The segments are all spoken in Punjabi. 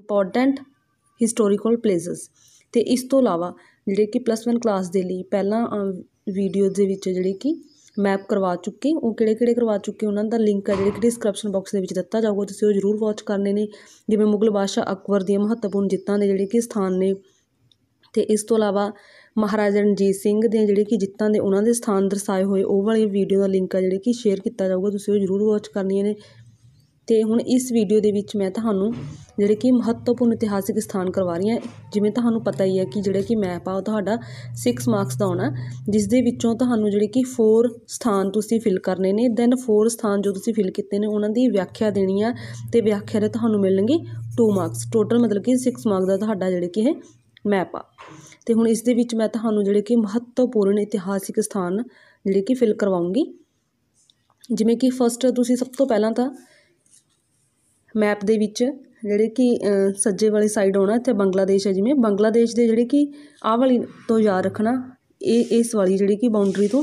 ਇੰਪੋਰਟੈਂਟ ਹਿਸਟੋਰੀਕਲ ਪਲੇਸਸ ਤੇ ਇਸ ਤੋਂ ਇਲਾਵਾ ਜਿਹੜੇ ਕਿ ਪਲੱਸ 1 ਕਲਾਸ ਦੇ ਲਈ ਪਹਿਲਾਂ ਵੀਡੀਓ ਦੇ ਵਿੱਚ ਜਿਹੜੇ ਕਿ ਮੈਪ ਕਰਵਾ ਚੁੱਕੇ ਉਹ ਕਿਹੜੇ ਕਿਹੜੇ ਕਰਵਾ ਚੁੱਕੇ ਉਹਨਾਂ ਦਾ ਲਿੰਕ ਹੈ ਜਿਹੜੇ ਕਿ ਡਿਸਕ੍ਰਿਪਸ਼ਨ ਬਾਕਸ ਦੇ ਵਿੱਚ ਦਿੱਤਾ ਜਾਊਗਾ ਤੁਸੀਂ ਉਹ ਜ਼ਰੂਰ ਵਾਚ ਕਰਨੇ ਨੇ ਜਿਵੇਂ ਮੁਗਲ ਬਾਦਸ਼ਾਹ ਅਕਬਰ ਦੀਆਂ ਮਹੱਤਵਪੂਰਨ ਜਿੱਤਾਂ ਦੇ ਜਿਹੜੇ ਕਿ ਸਥਾਨ ਨੇ ਤੇ ਇਸ ਤੋਂ ਇਲਾਵਾ ਮਹਾਰਾਜਾ ਰਣਜੀਤ ਸਿੰਘ ਦੇ ਜਿਹੜੇ ਕਿ ਜਿੱਤਾਂ ਦੇ ਉਹਨਾਂ ਦੇ ਸਥਾਨ ਦਰਸਾਏ ਹੋਏ ਉਹ ਵਾਲੀ ਵੀਡੀਓ ਦਾ ਲਿੰਕ ਹੈ ਜਿਹੜੇ ਕਿ ਸ਼ੇਅਰ ਕੀਤਾ ਜਾਊਗਾ ਤੁਸੀਂ ਉਹ ਜ਼ਰੂਰ ਵਾਚ ਕਰਨੀਆਂ ਨੇ ਤੇ ਹੁਣ ਇਸ ਵੀਡੀਓ ਦੇ ਵਿੱਚ ਮੈਂ ਤੁਹਾਨੂੰ ਜਿਹੜੇ ਕਿ ਮਹੱਤਵਪੂਰਨ ਇਤਿਹਾਸਿਕ ਸਥਾਨ ਕਰਵਾ ਰਹੀ ਹਾਂ ਜਿਵੇਂ ਤੁਹਾਨੂੰ ਪਤਾ ਹੀ ਹੈ ਕਿ ਜਿਹੜੇ ਕਿ ਮੈਪ ਆ ਉਹ ਤੁਹਾਡਾ 6 ਮਾਰਕਸ ਦਾ ਹੋਣਾ ਜਿਸ ਦੇ ਵਿੱਚੋਂ ਤੁਹਾਨੂੰ ਜਿਹੜੇ ਕਿ 4 ਸਥਾਨ ਤੁਸੀਂ ਫਿਲ ਕਰਨੇ ਨੇ ਦੈਨ 4 ਸਥਾਨ ਜੋ ਤੁਸੀਂ ਫਿਲ ਕੀਤੇ ਨੇ ਉਹਨਾਂ ਦੀ ਵਿਆਖਿਆ ਦੇਣੀ ਆ ਤੇ ਵਿਆਖਿਆ ਦੇ ਤੁਹਾਨੂੰ ਮਿਲਣਗੇ 2 ਮਾਰਕਸ ਟੋਟਲ ਮਤਲਬ ਕਿ 6 ਮਾਰਕ ਦਾ ਤੁਹਾਡਾ ਜਿਹੜੇ ਕਿ ਇਹ ਮੈਪ ਆ ਤੇ ਹੁਣ ਇਸ ਦੇ ਵਿੱਚ ਮੈਂ ਤੁਹਾਨੂੰ ਜਿਹੜੇ ਕਿ ਮਹੱਤਵਪੂਰਨ ਇਤਿਹਾਸਿਕ ਸਥਾਨ ਜਿਹੜੇ ਕਿ ਫਿਲ ਕਰਵਾਉਂਗੀ ਜਿਵੇਂ ਕਿ ਫਸਟ ਤੁਸੀਂ ਸਭ ਤੋਂ ਪਹਿਲਾਂ ਤਾਂ ਮੈਪ ਦੇ ਵਿੱਚ ਜਿਹੜੇ ਕਿ ਸੱਜੇ ਵਾਲੀ ਸਾਈਡ ਆਉਣਾ ਇੱਥੇ ਬੰਗਲਾਦੇਸ਼ ਹੈ ਜਿਵੇਂ ਬੰਗਲਾਦੇਸ਼ ਦੇ ਜਿਹੜੇ ਕਿ ਆਹ ਵਾਲੀ ਤੋਂ ਯਾਦ ਰੱਖਣਾ ਇਹ ਇਸ ਵਾਲੀ ਜਿਹੜੀ ਕਿ ਬਾਉਂਡਰੀ ਤੋਂ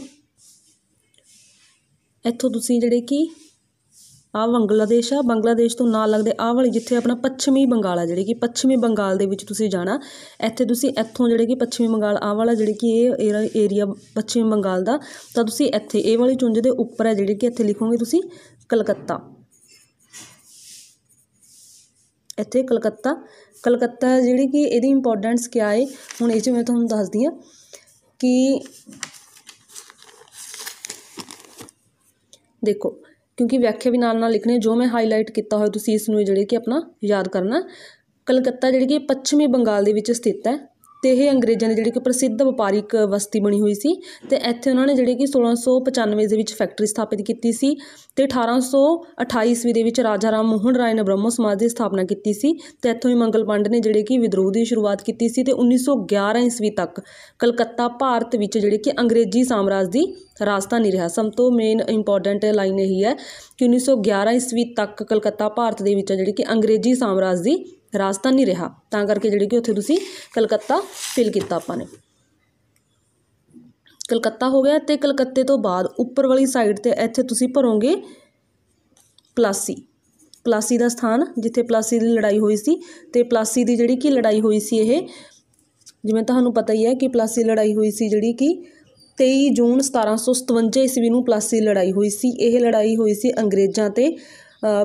ਇੱਥੋਂ ਤੁਸੀਂ ਜਿਹੜੇ ਕਿ ਆਹ ਬੰਗਲਾਦੇਸ਼ ਆ ਬੰਗਲਾਦੇਸ਼ ਤੋਂ ਨਾਲ ਲੱਗਦੇ ਆਹ ਵਾਲੀ ਜਿੱਥੇ ਆਪਣਾ ਪੱਛਮੀ ਬੰਗਾਲ ਆ ਜਿਹੜੀ ਕਿ ਪੱਛਮੀ ਬੰਗਾਲ ਦੇ ਵਿੱਚ ਤੁਸੀਂ ਜਾਣਾ ਇੱਥੇ ਤੁਸੀਂ ਇੱਥੋਂ ਜਿਹੜੇ ਕਿ ਪੱਛਮੀ ਬੰਗਾਲ ਆਹ ਵਾਲਾ ਜਿਹੜੀ ਕਿ ਇਹ ਏਰੀਆ ਪੱਛਮੀ ਬੰਗਾਲ ਦਾ ਤਾਂ ਤੁਸੀਂ ਇੱਥੇ ਇਹ ਵਾਲੀ ਚੁੰਝ ਦੇ ਉੱਪਰ ਹੈ ਜਿਹੜੀ ਕਿ ਇੱਥੇ ਲਿਖੋਗੇ ਤੁਸੀਂ ਕਲਕੱਤਾ ਇੱਥੇ ਕਲਕੱਤਾ ਕਲਕੱਤਾ ਜਿਹੜੀ ਕਿ ਇਹਦੀ ਇੰਪੋਰਟੈਂਸ ਕਿਆ ਏ ਹੁਣ ਇਹ 'ਚ ਮੈਂ ਤੁਹਾਨੂੰ ਦੱਸਦੀ ਆ ਕਿ ਦੇਖੋ ਕਿਉਂਕਿ ਵਿਆਖਿਆ ਵੀ ਨਾਲ ਨਾਲ ਲਿਖਣੀ ਜੋ ਮੈਂ ਹਾਈਲਾਈਟ ਕੀਤਾ ਹੋਇਆ ਤੁਸੀਂ ਇਸ ਨੂੰ ਜਿਹੜੇ ਕਿ ਆਪਣਾ ਯਾਦ ਕਰਨਾ ਕਲਕੱਤਾ ਜਿਹੜੀ ਕਿ ਪੱਛਮੀ ਬੰਗਾਲ ਦੇ ਵਿੱਚ ਸਥਿਤ ਹੈ ਤੇ ਇਹ ਅੰਗਰੇਜ਼ਾਂ ਦੀ ਜਿਹੜੀ ਕਿ ਪ੍ਰਸਿੱਧ ਵਪਾਰਿਕ ਵਸਤੀ ਬਣੀ ਹੋਈ ਸੀ ਤੇ ਇੱਥੇ ਉਹਨਾਂ ਨੇ ਜਿਹੜੇ ਕਿ 1695 ਦੇ ਵਿੱਚ ਫੈਕਟਰੀ ਸਥਾਪਿਤ ਕੀਤੀ ਸੀ ਤੇ 1828 ਈਸਵੀ ਦੇ ਵਿੱਚ ਰਾਜਾ ਰਾਮ ਮੋਹਨ ਰਾਏ ਨੇ ਬ੍ਰਹਮੋ ਸਮਾਜ ਦੀ ਸਥਾਪਨਾ ਕੀਤੀ ਸੀ ਤੇ ਇੱਥੋਂ ਹੀ ਮੰਗਲ ਪੰਡ ਨੇ ਜਿਹੜੇ ਕਿ ਵਿਦਰੋਹ ਦੀ ਸ਼ੁਰੂਆਤ ਕੀਤੀ ਸੀ ਤੇ 1911 ਈਸਵੀ ਤੱਕ ਕਲਕੱਤਾ ਭਾਰਤ ਵਿੱਚ ਜਿਹੜੇ ਕਿ ਅੰਗਰੇਜ਼ੀ ਸਾਮਰਾਜ ਦੀ ਰਾਜਧਾਨੀ ਰਿਹਾ ਸਭ ਤੋਂ ਮੇਨ ਇੰਪੋਰਟੈਂਟ ਲਾਈਨ ਇਹ ਹੈ ਕਿ 1911 ਈਸਵੀ ਤੱਕ ਕਲਕੱਤਾ ਭਾਰਤ ਦੇ ਵਿੱਚ ਜਿਹੜੇ ਕਿ ਅੰਗਰੇਜ਼ੀ ਸਾਮਰਾਜ ਦੀ ਰਾਜਧਾਨੀ ਰਿਹਾ ਤਾਂ ਕਰਕੇ ਜਿਹੜੀ ਕਿ ਉੱਥੇ ਤੁਸੀਂ ਕਲਕੱਤਾ ਫਿਲ ਕੀਤਾ ਆਪਾਂ ਨੇ ਕਲਕੱਤਾ ਹੋ ਗਿਆ ਤੇ ਕਲਕੱਤੇ ਤੋਂ ਬਾਅਦ ਉੱਪਰ ਵਾਲੀ ਸਾਈਡ ਤੇ ਇੱਥੇ ਤੁਸੀਂ ਭਰੋਗੇ ਪਲਾਸੀ ਪਲਾਸੀ ਦਾ ਸਥਾਨ ਜਿੱਥੇ ਪਲਾਸੀ ਦੀ ਲੜਾਈ ਹੋਈ ਸੀ ਤੇ ਪਲਾਸੀ ਦੀ ਜਿਹੜੀ ਕਿ ਲੜਾਈ ਹੋਈ ਸੀ ਇਹ ਜਿਵੇਂ ਤੁਹਾਨੂੰ ਪਤਾ ਹੀ ਹੈ ਕਿ ਪਲਾਸੀ ਲੜਾਈ ਹੋਈ ਸੀ ਜਿਹੜੀ ਕਿ 23 ਜੂਨ 1757 ਈਸਵੀ ਨੂੰ ਪਲਾਸੀ ਲੜਾਈ ਹੋਈ ਸੀ ਇਹ ਲੜਾਈ ਹੋਈ ਸੀ ਅੰਗਰੇਜ਼ਾਂ ਤੇ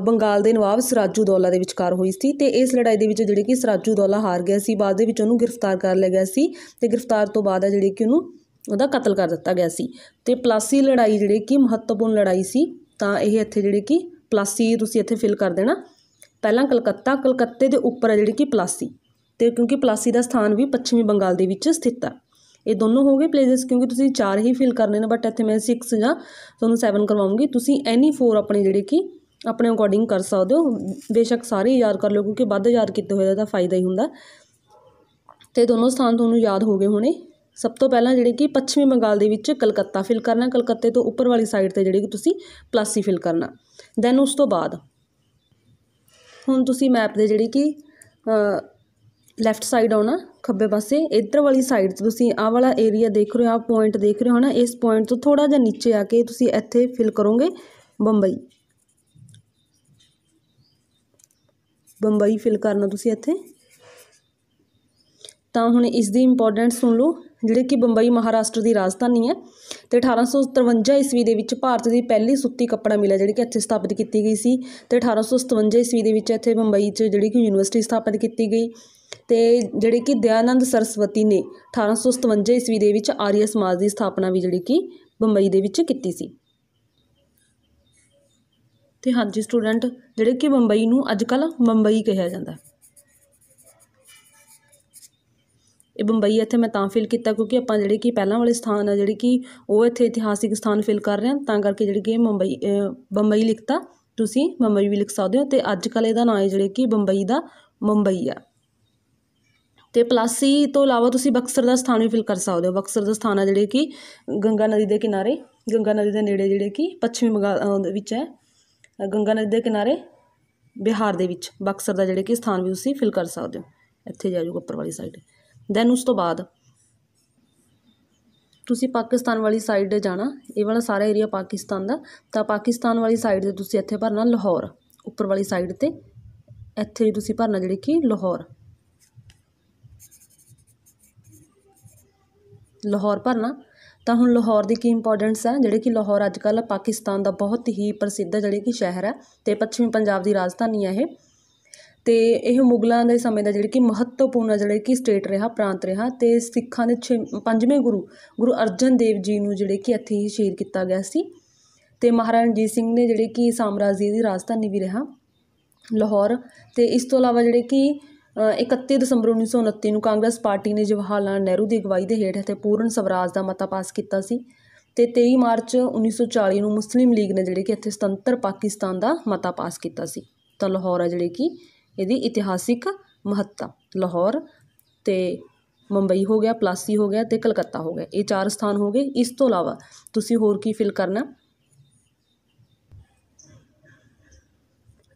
ਬੰਗਾਲ ਦੇ ਨਵਾਬ ਸਰਾਜੂ ਦੌਲਾ ਦੇ ਵਿਚਕਾਰ ਹੋਈ ਸੀ ਤੇ ਇਸ ਲੜਾਈ ਦੇ ਵਿੱਚ ਜਿਹੜੇ ਕਿ ਸਰਾਜੂ ਦੌਲਾ ਹਾਰ ਗਿਆ ਸੀ ਬਾਅਦ ਦੇ ਵਿੱਚ ਉਹਨੂੰ ਗ੍ਰਿਫਤਾਰ ਕਰ ਲਿਆ ਗਿਆ ਸੀ ਤੇ ਗ੍ਰਿਫਤਾਰ ਤੋਂ ਬਾਅਦ ਆ ਜਿਹੜੇ ਕਿ ਉਹਨੂੰ ਉਹਦਾ ਕਤਲ ਕਰ ਦਿੱਤਾ ਗਿਆ ਸੀ ਤੇ ਪਲਾਸੀ ਲੜਾਈ ਜਿਹੜੇ ਕਿ ਮਹੱਤਵਪੂਰਨ ਲੜਾਈ ਸੀ ਤਾਂ ਇਹ ਇੱਥੇ ਜਿਹੜੇ ਕਿ ਪਲਾਸੀ ਤੁਸੀਂ ਇੱਥੇ ਫਿਲ ਕਰ ਦੇਣਾ ਪਹਿਲਾਂ ਕਲਕੱਤਾ ਕਲਕੱਤੇ ਦੇ ਉੱਪਰ ਹੈ ਜਿਹੜੇ ਕਿ ਪਲਾਸੀ ਤੇ ਕਿਉਂਕਿ ਪਲਾਸੀ ਦਾ ਸਥਾਨ ਵੀ ਪੱਛਮੀ ਬੰਗਾਲ ਦੇ ਵਿੱਚ ਸਥਿਤ ਹੈ ਇਹ ਦੋਨੋਂ ਹੋਗੇ ਪਲੇਸਸ ਕਿਉਂਕਿ ਤੁਸੀਂ ਚਾਰ ਹੀ ਫਿਲ ਕਰਨੇ ਨੇ ਬਟ ਇੱਥੇ ਮੈਂ 6 ਜਾਂ ਤੁਹਾਨੂੰ 7 ਕਰਵਾਉਂਗੀ ਤੁਸੀਂ ਐਨੀ 4 ਆਪਣੇ ਜਿਹੜੇ ਕਿ ਆਪਣੇ ਅਕੋਰਡਿੰਗ ਕਰ ਸਕਦੇ ਹੋ ਬੇਸ਼ੱਕ ਸਾਰੇ ਯਾਦ ਕਰ ਲਓ ਕਿਉਂਕਿ ਵੱਧ ਯਾਦ ਕੀਤੇ ਹੋਏ ਦਾ ਤਾਂ ਫਾਇਦਾ ਹੀ ਹੁੰਦਾ ਤੇ ਦੋਨੋਂ ਸਥਾਨ ਤੁਹਾਨੂੰ ਯਾਦ ਹੋ ਗਏ ਹੋਣੇ ਸਭ ਤੋਂ ਪਹਿਲਾਂ ਜਿਹੜੇ ਕਿ ਪੱਛਮੀ ਬੰਗਾਲ ਦੇ ਵਿੱਚ ਕਲਕੱਤਾ ਫਿਲ ਕਰਨਾ ਕਲਕੱਤੇ ਤੋਂ ਉੱਪਰ ਵਾਲੀ ਸਾਈਡ ਤੇ ਜਿਹੜੀ ਕਿ ਤੁਸੀਂ ਪਲਾਸੀ ਫਿਲ ਕਰਨਾ ਦੈਨ ਉਸ ਤੋਂ ਬਾਅਦ ਹੁਣ ਤੁਸੀਂ ਮੈਪ ਦੇ ਜਿਹੜੀ ਕਿ ਲੈਫਟ ਸਾਈਡ ਆਉਣਾ ਖੱਬੇ ਪਾਸੇ ਇਧਰ ਵਾਲੀ ਸਾਈਡ ਤੇ ਤੁਸੀਂ ਆਹ ਵਾਲਾ ਏਰੀਆ ਦੇਖ ਰਹੇ ਹੋ ਆਹ ਪੁਆਇੰਟ ਦੇਖ ਰਹੇ ਹੋ ਨਾ ਇਸ ਪੁਆਇੰਟ ਤੋਂ ਥੋੜਾ ਜਿਹਾ ਨੀਚੇ ਆ ਕੇ ਤੁਸੀਂ ਇੱਥੇ ਫਿਲ ਕਰੋਗੇ ਬੰਬਈ ਬੰਬਈ ਫਿਲ ਕਰਨਾ ਤੁਸੀਂ ਇੱਥੇ ਤਾਂ ਹੁਣ ਇਸ ਦੀ ਇੰਪੋਰਟੈਂਟ ਸੁਣ ਲਓ ਜਿਹੜੇ ਕਿ ਬੰਬਈ ਮਹਾਰਾਸ਼ਟਰ ਦੀ ਰਾਜਧਾਨੀ ਹੈ ਤੇ 1853 ਈਸਵੀ ਦੇ ਵਿੱਚ ਭਾਰਤ ਦੀ ਪਹਿਲੀ ਸੁੱਤੀ ਕੱਪੜਾ ਮਿਲ ਹੈ ਜਿਹੜੀ ਕਿ ਇੱਥੇ ਸਥਾਪਿਤ ਕੀਤੀ ਗਈ ਸੀ ਤੇ 1857 ਈਸਵੀ ਦੇ ਵਿੱਚ ਇੱਥੇ ਬੰਬਈ 'ਚ ਜਿਹੜੀ ਕਿ ਯੂਨੀਵਰਸਿਟੀ ਸਥਾਪਿਤ ਕੀਤੀ ਗਈ ਤੇ ਜਿਹੜੇ ਕਿ ਦਿਆਨੰਦ ਸਰਸਵਤੀ ਨੇ 1857 ਈਸਵੀ ਦੇ ਵਿੱਚ ਆਰੀਆ ਸਮਾਜ ਦੀ ਸਥਾਪਨਾ ਵੀ ਜਿਹੜੀ ਕਿ ਬੰਬਈ ਦੇ ਵਿੱਚ ਕੀਤੀ ਸੀ ਤੇ ਹਾਂਜੀ ਸਟੂਡੈਂਟ ਜਿਹੜੇ ਕਿ ਬੰਬਈ ਨੂੰ ਅੱਜ ਕੱਲ ਬੰਬਈ ਕਿਹਾ ਜਾਂਦਾ ਇਹ ਬੰਬਈ ਇੱਥੇ ਮੈਂ ਤਾਂ ਫਿਲ ਕੀਤਾ ਕਿਉਂਕਿ ਆਪਾਂ ਜਿਹੜੇ ਕਿ ਪਹਿਲਾਂ ਵਾਲੇ ਸਥਾਨ ਆ ਜਿਹੜੇ ਕਿ ਉਹ ਇੱਥੇ ਇਤਿਹਾਸਿਕ ਸਥਾਨ ਫਿਲ ਕਰ ਰਹੇ ਹਾਂ ਤਾਂ ਕਰਕੇ ਜਿਹੜੇ ਕਿ ਮੁੰਬਈ ਬੰਬਈ ਲਿਖਤਾ ਤੁਸੀਂ ਮੁੰਬਈ ਵੀ ਲਿਖ ਸਕਦੇ ਹੋ ਤੇ ਅੱਜ ਕੱਲ ਇਹਦਾ ਨਾਂ ਹੈ ਜਿਹੜੇ ਕਿ ਬੰਬਈ ਦਾ ਮੁੰਬਈ ਆ ਤੇ ਪਲਾਸੀ ਤੋਂ ਇਲਾਵਾ ਤੁਸੀਂ ਬਕਸਰ ਦਾ ਸਥਾਨ ਵੀ ਫਿਲ ਕਰ ਸਕਦੇ ਹੋ ਬਕਸਰ ਦਾ ਸਥਾਨ ਆ ਜਿਹੜੇ ਕਿ ਗੰਗਾ ਨਦੀ ਦੇ ਕਿਨਾਰੇ ਗੰਗਾ ਨਦੀ ਦੇ ਨੇੜੇ ਜਿਹੜੇ ਕਿ ਪੱਛਮੀ ਬੰਗਾਲ ਵਿੱਚ ਹੈ ਗੰਗਾ ਨਦੀ ਦੇ ਕਿਨਾਰੇ ਬਿਹਾਰ ਦੇ ਵਿੱਚ ਬਕਸਰ ਦਾ ਜਿਹੜੇ ਕਿ ਸਥਾਨ ਵੀ ਤੁਸੀਂ ਫਿਲ ਕਰ ਸਕਦੇ ਹੋ ਇੱਥੇ ਜਾ ਜਾਊਗਾ ਉੱਪਰ ਵਾਲੀ ਸਾਈਡ ਦੈਨ ਉਸ ਤੋਂ ਬਾਅਦ ਤੁਸੀਂ ਪਾਕਿਸਤਾਨ ਵਾਲੀ ਸਾਈਡ ਜਾਣਾ ਇਹ ਵਾਲਾ ਸਾਰਾ ਏਰੀਆ ਪਾਕਿਸਤਾਨ ਦਾ ਤਾਂ ਪਾਕਿਸਤਾਨ ਵਾਲੀ ਸਾਈਡ ਤੇ ਤੁਸੀਂ ਇੱਥੇ ਭਰਨਾ ਲਾਹੌਰ ਉੱਪਰ ਵਾਲੀ ਸਾਈਡ ਤੇ ਇੱਥੇ ਵੀ ਤੁਸੀਂ ਭਰਨਾ ਜਿਹੜੇ ਕਿ ਲਾਹੌਰ ਲਾਹੌਰ ਭਰਨਾ ਤਾਂ ਹੁਣ ਲਾਹੌਰ ਦੀ ਕੀ ਇੰਪੋਰਟੈਂਸ ਹੈ ਜਿਹੜੇ ਕਿ ਲਾਹੌਰ ਅੱਜ ਕੱਲ੍ਹ ਪਾਕਿਸਤਾਨ ਦਾ ਬਹੁਤ ਹੀ ਪ੍ਰਸਿੱਧ ਜਿਹੜੇ ਕਿ ਸ਼ਹਿਰ ਹੈ ਤੇ ਪੱਛਮੀ ਪੰਜਾਬ ਦੀ ਰਾਜਧਾਨੀ ਹੈ ਇਹ ਤੇ ਇਹ ਮੁਗਲਾਂ ਦੇ ਸਮੇਂ ਦਾ ਜਿਹੜੇ ਕਿ ਮਹੱਤਵਪੂਰਨ ਜਿਹੜੇ ਕਿ ਸਟੇਟ ਰਿਹਾ ਪ੍ਰਾਂਤ ਰਿਹਾ ਤੇ ਸਿੱਖਾਂ ਦੇ ਪੰਜਵੇਂ ਗੁਰੂ ਗੁਰੂ ਅਰਜਨ ਦੇਵ ਜੀ ਨੂੰ ਜਿਹੜੇ ਕਿ ਇੱਥੇ ਹੀ ਸ਼ਹੀਦ ਕੀਤਾ ਗਿਆ ਸੀ ਤੇ ਮਹਾਰਾਜਾ ਰਣਜੀਤ ਸਿੰਘ ਨੇ ਜਿਹੜੇ ਕਿ ਸਾਮਰਾਜ ਦੀ ਰਾਜਧਾਨੀ ਵੀ ਰਿਹਾ ਲਾਹੌਰ ਤੇ ਇਸ ਤੋਂ ਇਲਾਵਾ ਜਿਹੜੇ ਕਿ 31 ਦਸੰਬਰ 1929 ਨੂੰ ਕਾਂਗਰਸ ਪਾਰਟੀ ਨੇ ਜਵਾਹਰ ਲਾਲ ਨਹਿਰੂ ਦੀ ਅਗਵਾਈ ਦੇ ਹੇਠ ਅਤੇ ਪੂਰਨ ਸਵਰਾਜ ਦਾ ਮਤਾ ਪਾਸ ਕੀਤਾ ਸੀ ਤੇ 23 ਮਾਰਚ 1940 ਨੂੰ ਮੁਸਲਿਮ ਲੀਗ ਨੇ ਜਿਹੜੇ ਕਿ ਇੱਥੇ ਸੁਤੰਤਰ ਪਾਕਿਸਤਾਨ ਦਾ ਮਤਾ ਪਾਸ ਕੀਤਾ ਸੀ ਤਾਂ ਲਾਹੌਰ ਹੈ ਜਿਹੜੇ ਕਿ ਇਹਦੀ ਇਤਿਹਾਸਿਕ ਮਹੱਤਤਾ ਲਾਹੌਰ ਤੇ ਮੁੰਬਈ ਹੋ ਗਿਆ ਪਲਾਸੀ ਹੋ ਗਿਆ ਤੇ ਕਲਕੱਤਾ ਹੋ ਗਿਆ ਇਹ ਚਾਰ ਸਥਾਨ ਹੋ ਗਏ ਇਸ ਤੋਂ ਇਲਾਵਾ ਤੁਸੀਂ ਹੋਰ ਕੀ ਫਿਲ ਕਰਨਾ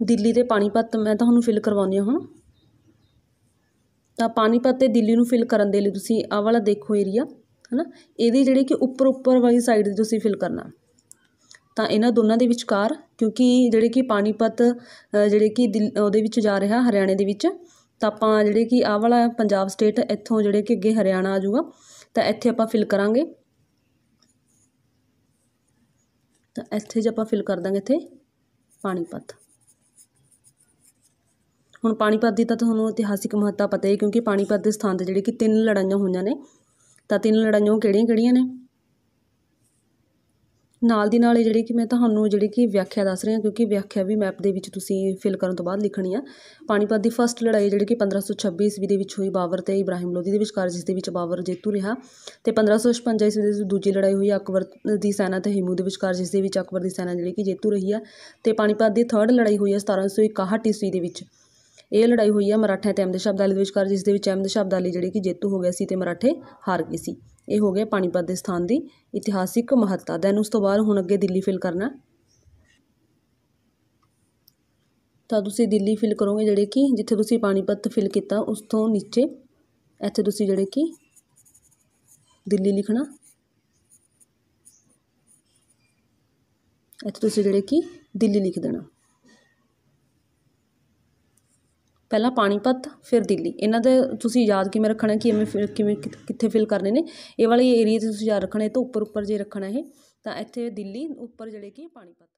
ਦਿੱਲੀ ਦੇ ਪਾਣੀਪਤ ਮੈਂ ਤੁਹਾਨੂੰ ਫਿਲ ਕਰਵਾਉਂਦੀ ਹਾਂ ਹੁਣ ਤਾਂ ਪਾਣੀਪਤ ਤੇ ਦਿੱਲੀ ਨੂੰ ਫਿਲ ਕਰਨ ਦੇ ਲਈ ਤੁਸੀਂ ਆਹ ਵਾਲਾ ਦੇਖੋ ਏਰੀਆ ਹਨਾ ਇਹਦੇ ਇਹਦੀ ਜਿਹੜੀ ਕਿ ਉੱਪਰ ਉੱਪਰ ਵਾਲੀ ਸਾਈਡ ਤੇ ਤੁਸੀਂ ਫਿਲ ਕਰਨਾ ਤਾਂ ਇਹਨਾਂ ਦੋਨਾਂ ਦੇ ਵਿਚਕਾਰ ਕਿਉਂਕਿ ਜਿਹੜੇ ਕਿ ਪਾਣੀਪਤ ਜਿਹੜੇ ਕਿ ਉਹਦੇ ਵਿੱਚ ਜਾ ਰਿਹਾ ਹਰਿਆਣੇ ਦੇ ਵਿੱਚ ਤਾਂ ਆਪਾਂ ਜਿਹੜੇ ਕਿ ਆਹ ਵਾਲਾ ਪੰਜਾਬ ਸਟੇਟ ਇੱਥੋਂ ਜਿਹੜੇ ਕਿ ਅੱਗੇ ਹਰਿਆਣਾ ਆ ਜਾਊਗਾ ਤਾਂ ਇੱਥੇ ਆਪਾਂ ਫਿਲ ਕਰਾਂਗੇ ਤਾਂ ਇੱਥੇ ਜੇ ਆਪਾਂ ਫਿਲ ਕਰ ਦਾਂਗੇ ਇੱਥੇ ਪਾਣੀਪਤ ਹੁਣ ਪਾਣੀਪਤ ਦੀ ਤਾਂ ਤੁਹਾਨੂੰ ਇਤਿਹਾਸਿਕ ਮਹੱਤਤਾ ਪਤਾ ਹੈ ਕਿਉਂਕਿ ਪਾਣੀਪਤ ਦੇ ਸਥਾਨ ਤੇ ਜਿਹੜੇ ਕਿ ਤਿੰਨ ਲੜਾਈਆਂ ਹੋਈਆਂ ਨੇ ਤਾਂ ਤਿੰਨ ਲੜਾਈਆਂ ਕਿਹੜੀਆਂ-ਕਿਹੜੀਆਂ ਨੇ ਨਾਲ ਦੀ ਨਾਲ ਜਿਹੜੀ ਕਿ ਮੈਂ ਤੁਹਾਨੂੰ ਜਿਹੜੀ ਕਿ ਵਿਆਖਿਆ ਦੱਸ ਰਹੀ ਹਾਂ ਕਿਉਂਕਿ ਵਿਆਖਿਆ ਵੀ ਮੈਪ ਦੇ ਵਿੱਚ ਤੁਸੀਂ ਫਿਲ ਕਰਨ ਤੋਂ ਬਾਅਦ ਲਿਖਣੀ ਆ ਪਾਣੀਪਤ ਦੀ ਫਸਟ ਲੜਾਈ ਜਿਹੜੀ ਕਿ 1526 ਈਸਵੀ ਦੇ ਵਿੱਚ ਹੋਈ ਬਾਬਰ ਤੇ ਇਬਰਾਹਿਮ ਲੋਧੀ ਦੇ ਵਿਚਕਾਰ ਜਿਸ ਦੇ ਵਿੱਚ ਬਾਬਰ ਜੇਤੂ ਰਿਹਾ ਤੇ 1556 ਈਸਵੀ ਦੇ ਦੂਜੀ ਲੜਾਈ ਹੋਈ ਅਕਬਰ ਦੀ ਸੈਨਾ ਤੇ ਹਿਮੂ ਦੇ ਵਿਚਕਾਰ ਜਿਸ ਦੇ ਵਿੱਚ ਅਕਬਰ ਦੀ ਸੈਨਾ ਜਿਹੜੀ ਕਿ ਜੇਤੂ ਰਹੀ ਆ ਤੇ ਪਾਣੀਪਤ ਦੀ ਥਰਡ ਲੜਾਈ ਹੋਈ 1761 ਈਸਵੀ ਦੇ ਵਿੱਚ ਇਹ ਲੜਾਈ ਹੋਈ ਹੈ ਮਰਾਠਿਆਂ ਤੇ ਅਹਿਮਦ ਅਬਦਾਲੀ ਦੇ ਵਿਚਕਾਰ ਜਿਸ ਦੇ ਵਿੱਚ ਅਹਿਮਦ ਅਬਦਾਲੀ ਜਿਹੜੇ ਕਿ ਜੇਤੂ ਹੋ ਗਿਆ ਸੀ ਤੇ ਮਰਾਠੇ ਹਾਰ ਗਏ ਸੀ ਇਹ ਹੋ ਗਿਆ ਪਾਣੀਪਤ ਦੇ ਸਥਾਨ ਦੀ ਇਤਿਹਾਸਿਕ ਮਹੱਤਤਾ ਦੈਨ ਉਸ ਤੋਂ ਬਾਅਦ ਹੁਣ ਅੱਗੇ ਦਿੱਲੀ ਫਿਲ ਕਰਨਾ ਤਾਂ ਤੁਸੀਂ ਦਿੱਲੀ ਫਿਲ ਕਰੋਗੇ ਜਿਹੜੇ ਕਿ ਜਿੱਥੇ ਤੁਸੀਂ ਪਾਣੀਪਤ ਫਿਲ ਕੀਤਾ ਉਸ ਤੋਂ ਨੀਚੇ ਇੱਥੇ ਤੁਸੀਂ ਜਿਹੜੇ ਕਿ ਦਿੱਲੀ ਲਿਖਣਾ ਇੱਥੇ ਤੁਸੀਂ ਜਿਹੜੇ ਕਿ ਦਿੱਲੀ ਲਿਖ ਦੇਣਾ ਪਹਿਲਾਂ ਪਾਣੀਪਤ ਫਿਰ ਦਿੱਲੀ ਇਹਨਾਂ ਦੇ ਤੁਸੀਂ ਯਾਦ ਕਿਵੇਂ ਰੱਖਣਾ ਕਿ ਐਵੇਂ ਕਿਵੇਂ ਕਿੱਥੇ ਫਿਲ ਕਰਨੇ ਨੇ ਇਹ ਵਾਲੇ ਏਰੀਆ ਤੇ ਤੁਸੀਂ ਯਾਦ ਰੱਖਣਾ ਇਹ ਤੋਂ ਉੱਪਰ ਉੱਪਰ ਜੇ ਰੱਖਣਾ ਇਹ ਤਾਂ ਇੱਥੇ ਦਿੱਲੀ ਉੱਪਰ ਜਿਹੜੇ ਕਿ ਪਾਣੀਪਤ